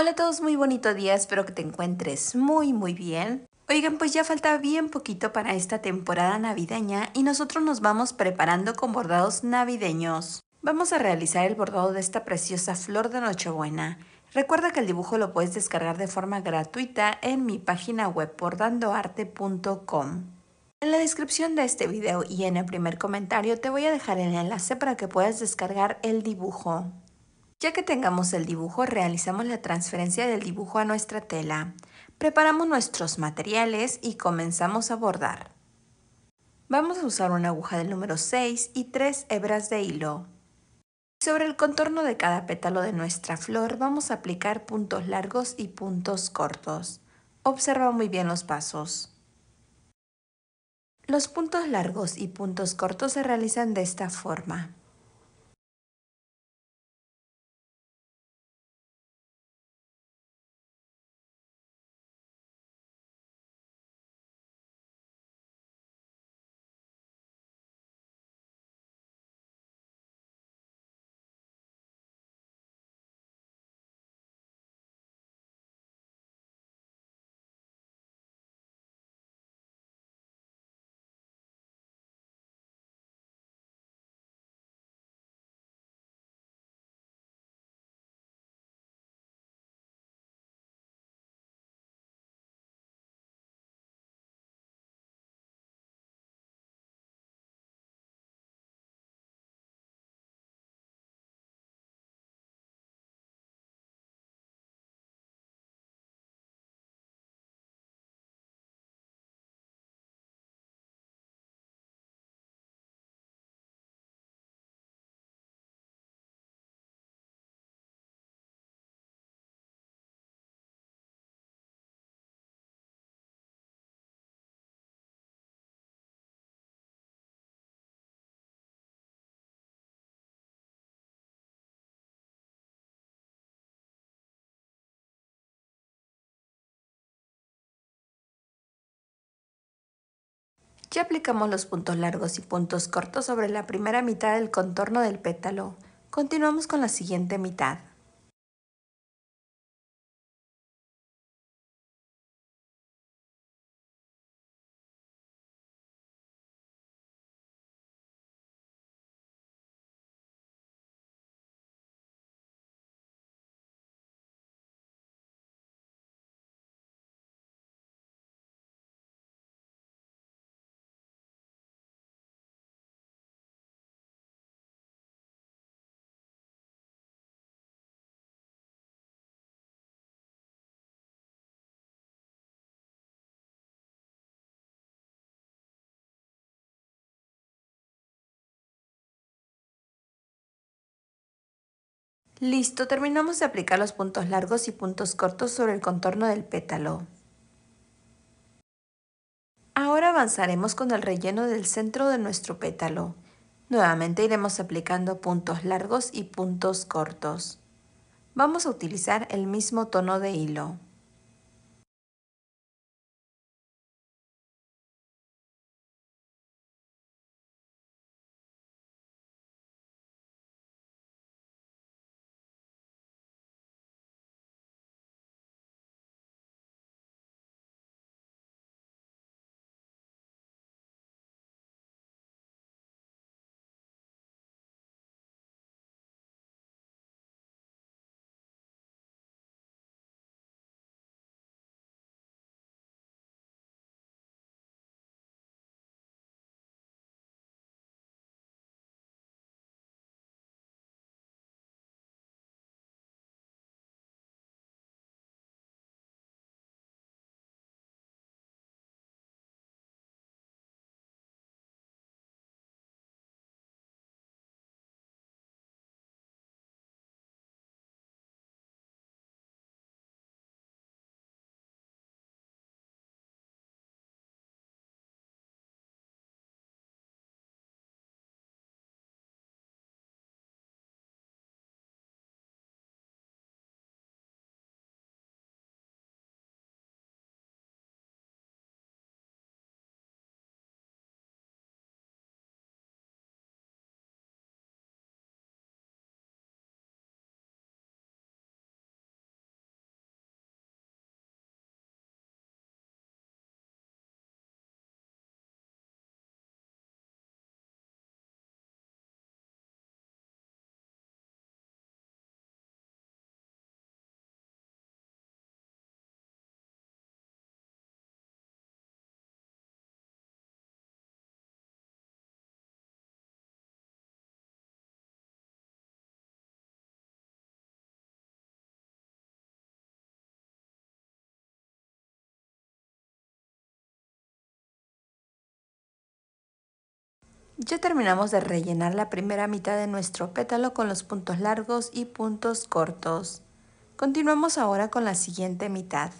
Hola a todos, muy bonito día, espero que te encuentres muy muy bien. Oigan, pues ya falta bien poquito para esta temporada navideña y nosotros nos vamos preparando con bordados navideños. Vamos a realizar el bordado de esta preciosa flor de Nochebuena. Recuerda que el dibujo lo puedes descargar de forma gratuita en mi página web bordandoarte.com. En la descripción de este video y en el primer comentario te voy a dejar el enlace para que puedas descargar el dibujo. Ya que tengamos el dibujo, realizamos la transferencia del dibujo a nuestra tela. Preparamos nuestros materiales y comenzamos a bordar. Vamos a usar una aguja del número 6 y 3 hebras de hilo. Sobre el contorno de cada pétalo de nuestra flor vamos a aplicar puntos largos y puntos cortos. Observa muy bien los pasos. Los puntos largos y puntos cortos se realizan de esta forma. Ya aplicamos los puntos largos y puntos cortos sobre la primera mitad del contorno del pétalo. Continuamos con la siguiente mitad. Listo, terminamos de aplicar los puntos largos y puntos cortos sobre el contorno del pétalo. Ahora avanzaremos con el relleno del centro de nuestro pétalo. Nuevamente iremos aplicando puntos largos y puntos cortos. Vamos a utilizar el mismo tono de hilo. Ya terminamos de rellenar la primera mitad de nuestro pétalo con los puntos largos y puntos cortos. Continuamos ahora con la siguiente mitad.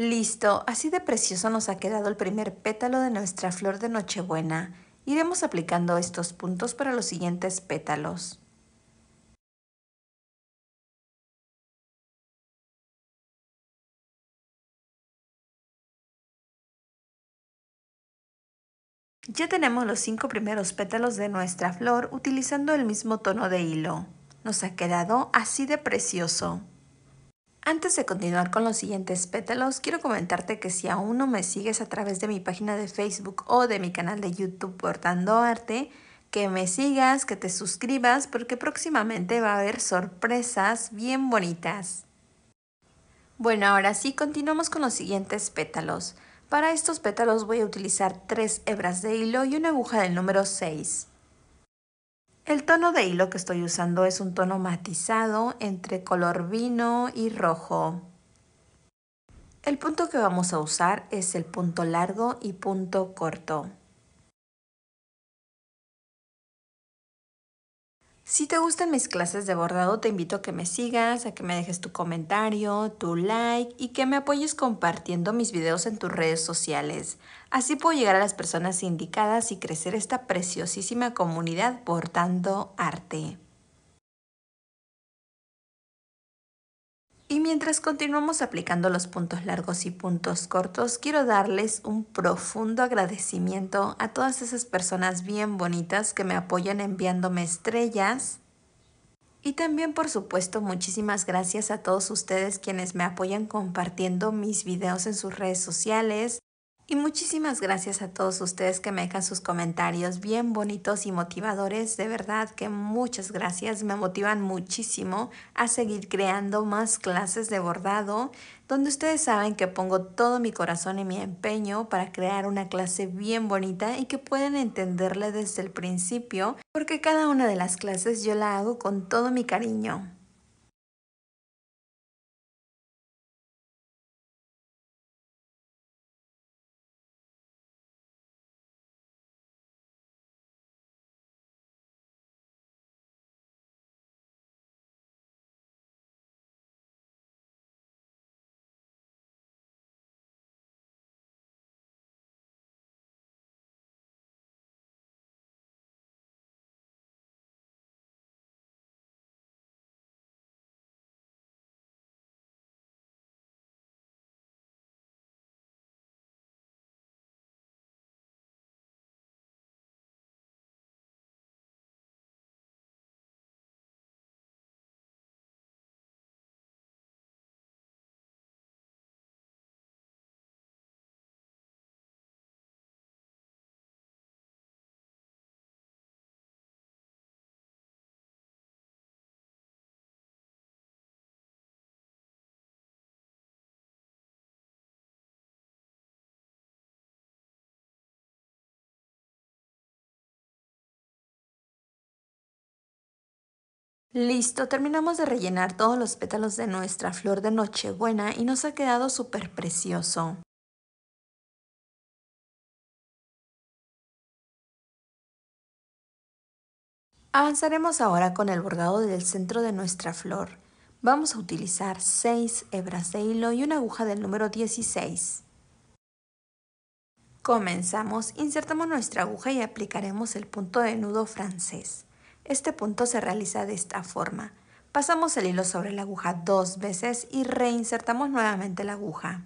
Listo, así de precioso nos ha quedado el primer pétalo de nuestra flor de Nochebuena. Iremos aplicando estos puntos para los siguientes pétalos. Ya tenemos los cinco primeros pétalos de nuestra flor utilizando el mismo tono de hilo. Nos ha quedado así de precioso. Antes de continuar con los siguientes pétalos, quiero comentarte que si aún no me sigues a través de mi página de Facebook o de mi canal de YouTube Portando Arte, que me sigas, que te suscribas, porque próximamente va a haber sorpresas bien bonitas. Bueno, ahora sí, continuamos con los siguientes pétalos. Para estos pétalos voy a utilizar tres hebras de hilo y una aguja del número 6. El tono de hilo que estoy usando es un tono matizado entre color vino y rojo. El punto que vamos a usar es el punto largo y punto corto. Si te gustan mis clases de bordado, te invito a que me sigas, a que me dejes tu comentario, tu like y que me apoyes compartiendo mis videos en tus redes sociales. Así puedo llegar a las personas indicadas y crecer esta preciosísima comunidad bordando arte. Y mientras continuamos aplicando los puntos largos y puntos cortos, quiero darles un profundo agradecimiento a todas esas personas bien bonitas que me apoyan enviándome estrellas. Y también, por supuesto, muchísimas gracias a todos ustedes quienes me apoyan compartiendo mis videos en sus redes sociales, y muchísimas gracias a todos ustedes que me dejan sus comentarios bien bonitos y motivadores. De verdad que muchas gracias. Me motivan muchísimo a seguir creando más clases de bordado, donde ustedes saben que pongo todo mi corazón y mi empeño para crear una clase bien bonita y que pueden entenderle desde el principio, porque cada una de las clases yo la hago con todo mi cariño. Listo, terminamos de rellenar todos los pétalos de nuestra flor de Nochebuena y nos ha quedado súper precioso. Avanzaremos ahora con el bordado del centro de nuestra flor. Vamos a utilizar 6 hebras de hilo y una aguja del número 16. Comenzamos, insertamos nuestra aguja y aplicaremos el punto de nudo francés. Este punto se realiza de esta forma. Pasamos el hilo sobre la aguja dos veces y reinsertamos nuevamente la aguja.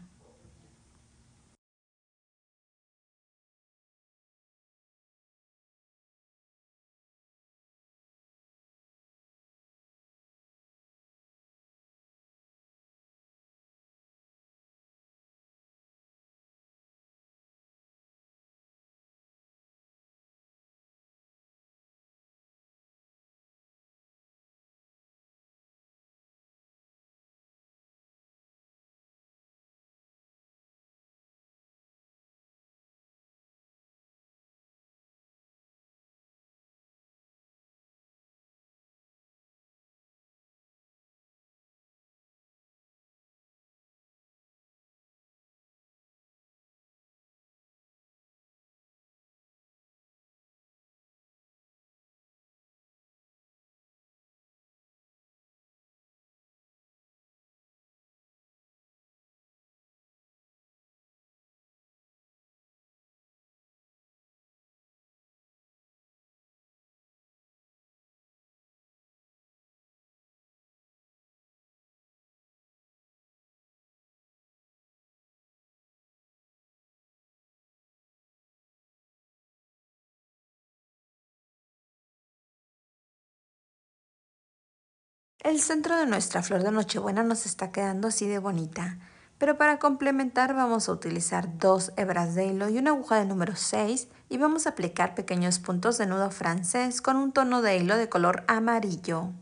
El centro de nuestra flor de Nochebuena nos está quedando así de bonita, pero para complementar vamos a utilizar dos hebras de hilo y una aguja de número 6 y vamos a aplicar pequeños puntos de nudo francés con un tono de hilo de color amarillo.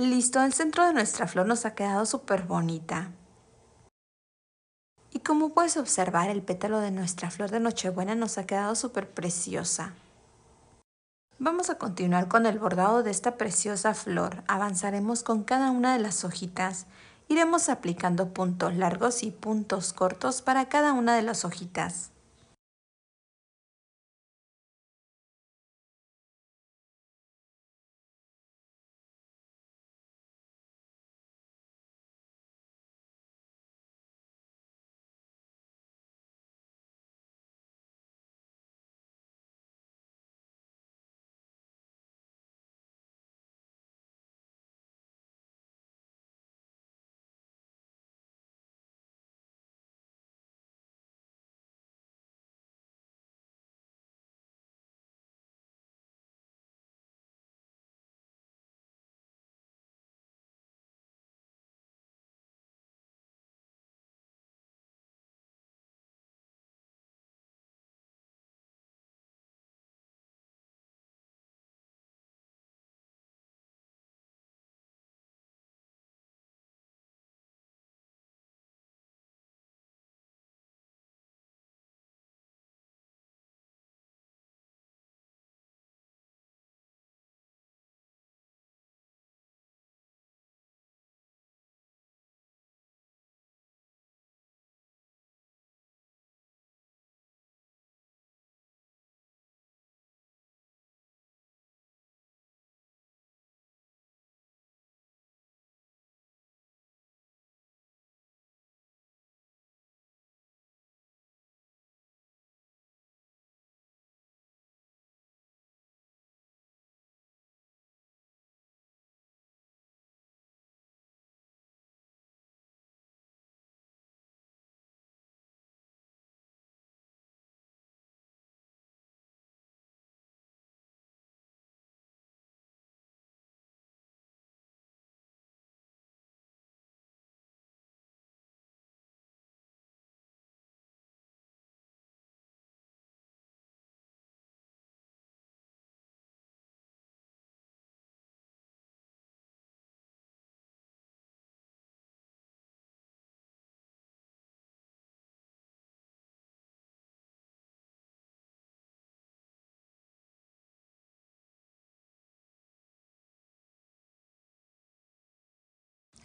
Listo, el centro de nuestra flor nos ha quedado súper bonita. Y como puedes observar, el pétalo de nuestra flor de Nochebuena nos ha quedado súper preciosa. Vamos a continuar con el bordado de esta preciosa flor. Avanzaremos con cada una de las hojitas. Iremos aplicando puntos largos y puntos cortos para cada una de las hojitas.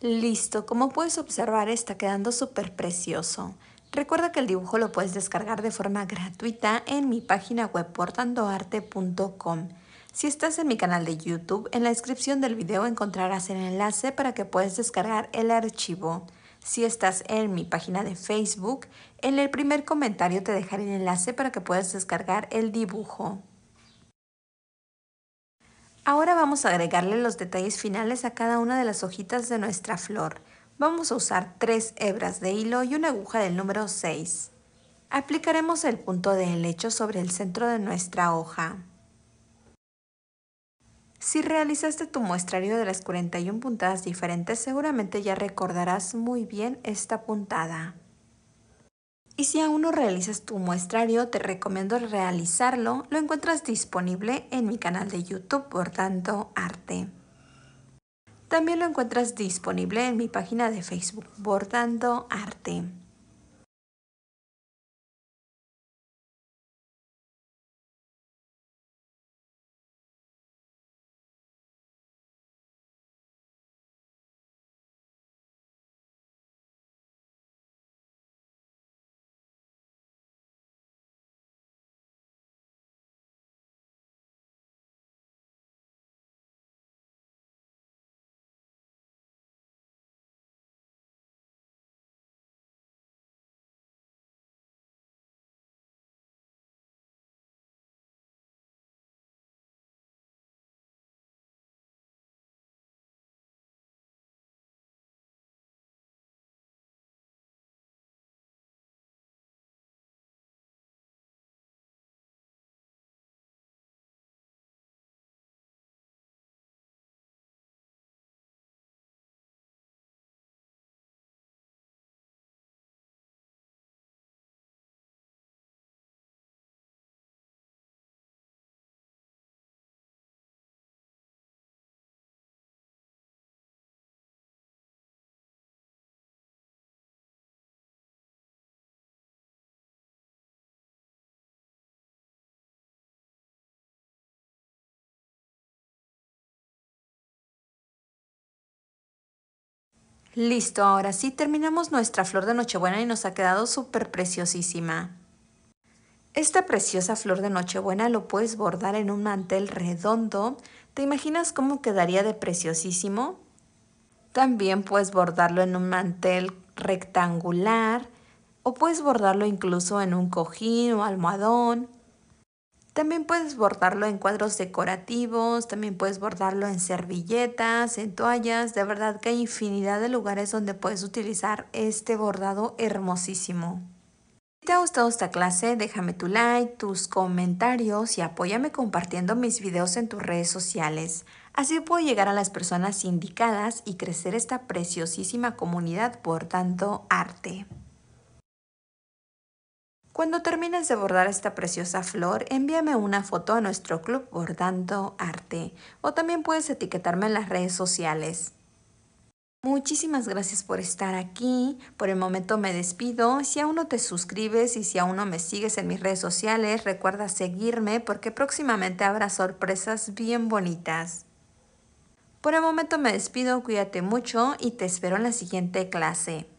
Listo, como puedes observar está quedando súper precioso. Recuerda que el dibujo lo puedes descargar de forma gratuita en mi página web portandoarte.com. Si estás en mi canal de YouTube, en la descripción del video encontrarás el enlace para que puedas descargar el archivo. Si estás en mi página de Facebook, en el primer comentario te dejaré el enlace para que puedas descargar el dibujo. Ahora vamos a agregarle los detalles finales a cada una de las hojitas de nuestra flor. Vamos a usar tres hebras de hilo y una aguja del número 6. Aplicaremos el punto de helecho sobre el centro de nuestra hoja. Si realizaste tu muestrario de las 41 puntadas diferentes, seguramente ya recordarás muy bien esta puntada. Y si aún no realizas tu muestrario, te recomiendo realizarlo. Lo encuentras disponible en mi canal de YouTube, Bordando arte. También lo encuentras disponible en mi página de Facebook, Bordando Arte. Listo, ahora sí terminamos nuestra flor de Nochebuena y nos ha quedado súper preciosísima. Esta preciosa flor de Nochebuena lo puedes bordar en un mantel redondo. ¿Te imaginas cómo quedaría de preciosísimo? También puedes bordarlo en un mantel rectangular o puedes bordarlo incluso en un cojín o almohadón. También puedes bordarlo en cuadros decorativos, también puedes bordarlo en servilletas, en toallas. De verdad que hay infinidad de lugares donde puedes utilizar este bordado hermosísimo. Si te ha gustado esta clase, déjame tu like, tus comentarios y apóyame compartiendo mis videos en tus redes sociales. Así puedo llegar a las personas indicadas y crecer esta preciosísima comunidad por tanto arte. Cuando termines de bordar esta preciosa flor, envíame una foto a nuestro club Bordando Arte o también puedes etiquetarme en las redes sociales. Muchísimas gracias por estar aquí. Por el momento me despido. Si aún no te suscribes y si aún no me sigues en mis redes sociales, recuerda seguirme porque próximamente habrá sorpresas bien bonitas. Por el momento me despido, cuídate mucho y te espero en la siguiente clase.